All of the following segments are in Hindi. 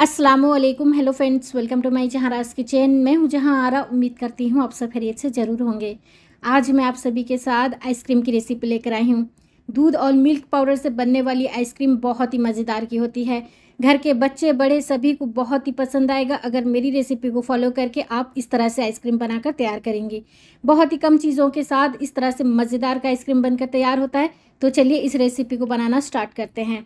Aslam hello friends welcome to my Jahan Raj kitchen मैं हूँ जहाँ आरा उम्मीद करती हूँ आप सब खैरियत से ज़रूर होंगे आज मैं आप सभी के साथ आइसक्रीम की रेसिपी लेकर आई हूँ दूध और मिल्क पाउडर से बनने वाली आइसक्रीम बहुत ही मज़ेदार की होती है घर के बच्चे बड़े सभी को बहुत ही पसंद आएगा अगर मेरी रेसिपी को फॉलो करके आप इस तरह से आइसक्रीम बनाकर तैयार करेंगी बहुत ही कम चीज़ों के साथ इस तरह से मज़ेदार का आइसक्रीम बनकर तैयार होता है तो चलिए इस रेसिपी को बनाना स्टार्ट करते हैं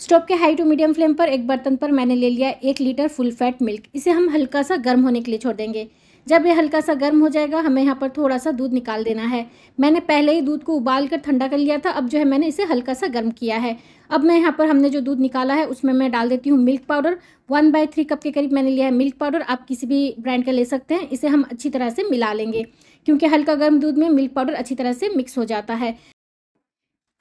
स्टोव के हाई टू मीडियम फ्लेम पर एक बर्तन पर मैंने ले लिया एक लीटर फुल फैट मिल्क इसे हम हल्का सा गर्म होने के लिए छोड़ देंगे जब ये हल्का सा गर्म हो जाएगा हमें यहाँ पर थोड़ा सा दूध निकाल देना है मैंने पहले ही दूध को उबाल कर ठंडा कर लिया था अब जो है मैंने इसे हल्का सा गर्म किया है अब मैं यहाँ पर हमने जो दूध निकाला है उसमें मैं डाल देती हूँ milk powder one by three cup के करीब मैंने लिया है मिल्क पाउडर आप किसी भी ब्रांड का ले सकते हैं इसे हम अच्छी तरह से मिला लेंगे क्योंकि हल्का गर्म दूध में मिल्क पाउडर अच्छी तरह से मिक्स हो जाता है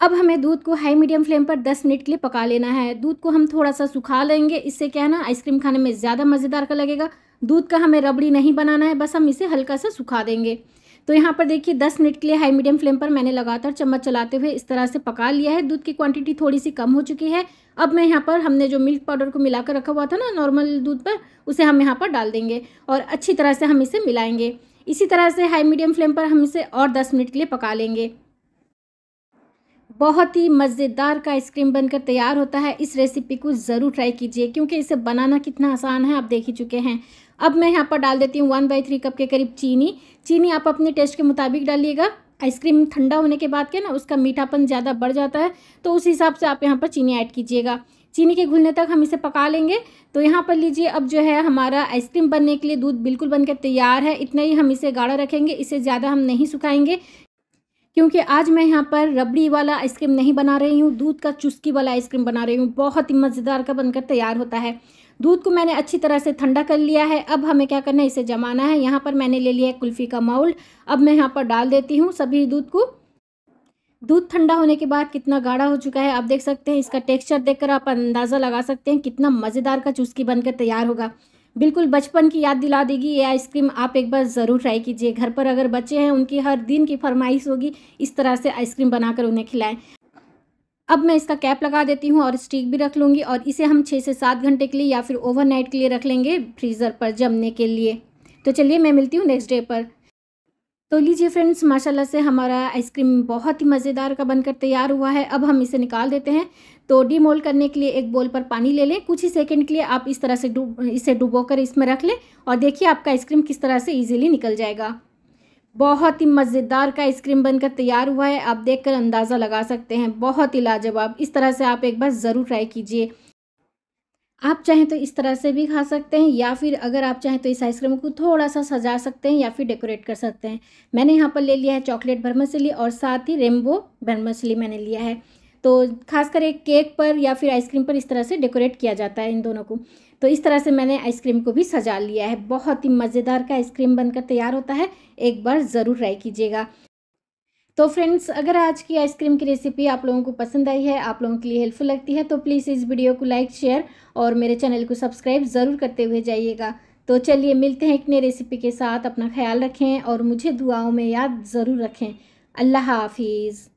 अब हमें दूध को हाई मीडियम फ्लेम पर 10 मिनट के लिए पका लेना है दूध को हम थोड़ा सा सुखा लेंगे इससे क्या है ना आइसक्रीम खाने में ज़्यादा मज़ेदार का लगेगा दूध का हमें रबड़ी नहीं बनाना है बस हम इसे हल्का सा सुखा देंगे तो यहाँ पर देखिए 10 मिनट के लिए हाई मीडियम फ्लेम पर मैंने लगातार चम्मच चलाते हुए इस तरह से पका लिया है दूध की क्वांटिटी थोड़ी सी कम हो चुकी है अब मैं यहाँ पर हमने जो मिल्क पाउडर को मिलाकर रखा हुआ था ना नॉर्मल दूध पर उसे हम यहाँ पर डाल देंगे और अच्छी तरह से हम इसे मिलाएंगे इसी तरह से हाई मीडियम फ्लेम पर हम इसे और दस मिनट के लिए पका लेंगे बहुत ही मज़ेदार का आइसक्रीम बनकर तैयार होता है इस रेसिपी को ज़रूर ट्राई कीजिए क्योंकि इसे बनाना कितना आसान है आप देख ही चुके हैं अब मैं यहाँ पर डाल देती हूँ वन बाई थ्री कप के करीब चीनी चीनी आप अपने टेस्ट के मुताबिक डालिएगा आइसक्रीम ठंडा होने के बाद क्या ना उसका मीठापन ज़्यादा बढ़ जाता है तो उस हिसाब से आप यहाँ पर चीनी ऐड कीजिएगा चीनी के घुलने तक हम इसे पका लेंगे तो यहाँ पर लीजिए अब जो है हमारा आइसक्रीम बनने के लिए दूध बिल्कुल बनकर तैयार है इतना ही हम इसे गाढ़ा रखेंगे इसे ज़्यादा हम नहीं सुखाएंगे क्योंकि आज मैं यहाँ पर रबड़ी वाला आइसक्रीम नहीं बना रही हूँ दूध का चुस्की वाला आइसक्रीम बना रही हूँ बहुत ही मज़ेदार का बनकर तैयार होता है दूध को मैंने अच्छी तरह से ठंडा कर लिया है अब हमें क्या करना है इसे जमाना है यहाँ पर मैंने ले लिया है कुल्फ़ी का माउल्ड अब मैं यहाँ पर डाल देती हूँ सभी दूध को दूध ठंडा होने के बाद कितना गाढ़ा हो चुका है आप देख सकते हैं इसका टेक्सचर देखकर आप अंदाज़ा लगा सकते हैं कितना मज़ेदार का चुस्की बनकर तैयार होगा बिल्कुल बचपन की याद दिला देगी ये आइसक्रीम आप एक बार ज़रूर ट्राई कीजिए घर पर अगर बच्चे हैं उनकी हर दिन की फरमाइश होगी इस तरह से आइसक्रीम बनाकर उन्हें खिलाएं अब मैं इसका कैप लगा देती हूँ और स्टिक भी रख लूँगी और इसे हम छः से सात घंटे के लिए या फिर ओवरनाइट के लिए रख लेंगे फ्रीज़र पर जमने के लिए तो चलिए मैं मिलती हूँ नेक्स्ट डे पर तो लीजिए फ्रेंड्स माशाल्लाह से हमारा आइसक्रीम बहुत ही मज़ेदार का बनकर तैयार हुआ है अब हम इसे निकाल देते हैं तो डीमोल करने के लिए एक बोल पर पानी ले लें कुछ ही सेकंड के लिए आप इस तरह से डूब इसे डुबो कर इसमें रख लें और देखिए आपका आइसक्रीम किस तरह से इजीली निकल जाएगा बहुत ही मज़ेदार का आइसक्रीम बनकर तैयार हुआ है आप देख अंदाज़ा लगा सकते हैं बहुत ही लाजवाब इस तरह से आप एक बार ज़रूर ट्राई कीजिए आप चाहें तो इस तरह से भी खा सकते हैं या फिर अगर आप चाहें तो इस आइसक्रीम को थोड़ा सा सजा सकते हैं या फिर डेकोरेट कर सकते हैं मैंने यहाँ पर ले लिया है चॉकलेट भरमसली और साथ ही रेमबो भरमसली मैंने लिया है तो खासकर एक केक पर या फिर आइसक्रीम पर इस तरह से डेकोरेट किया जाता है इन दोनों को तो इस तरह से मैंने आइसक्रीम को भी सजा लिया है बहुत ही मज़ेदार का आइसक्रीम बनकर तैयार होता है एक बार ज़रूर ट्राई कीजिएगा तो फ्रेंड्स अगर आज की आइसक्रीम की रेसिपी आप लोगों को पसंद आई है आप लोगों के लिए हेल्पफुल लगती है तो प्लीज़ इस वीडियो को लाइक शेयर और मेरे चैनल को सब्सक्राइब ज़रूर करते हुए जाइएगा तो चलिए मिलते हैं एक नई रेसिपी के साथ अपना ख्याल रखें और मुझे दुआओं में याद ज़रूर रखें अल्लाह हाफिज़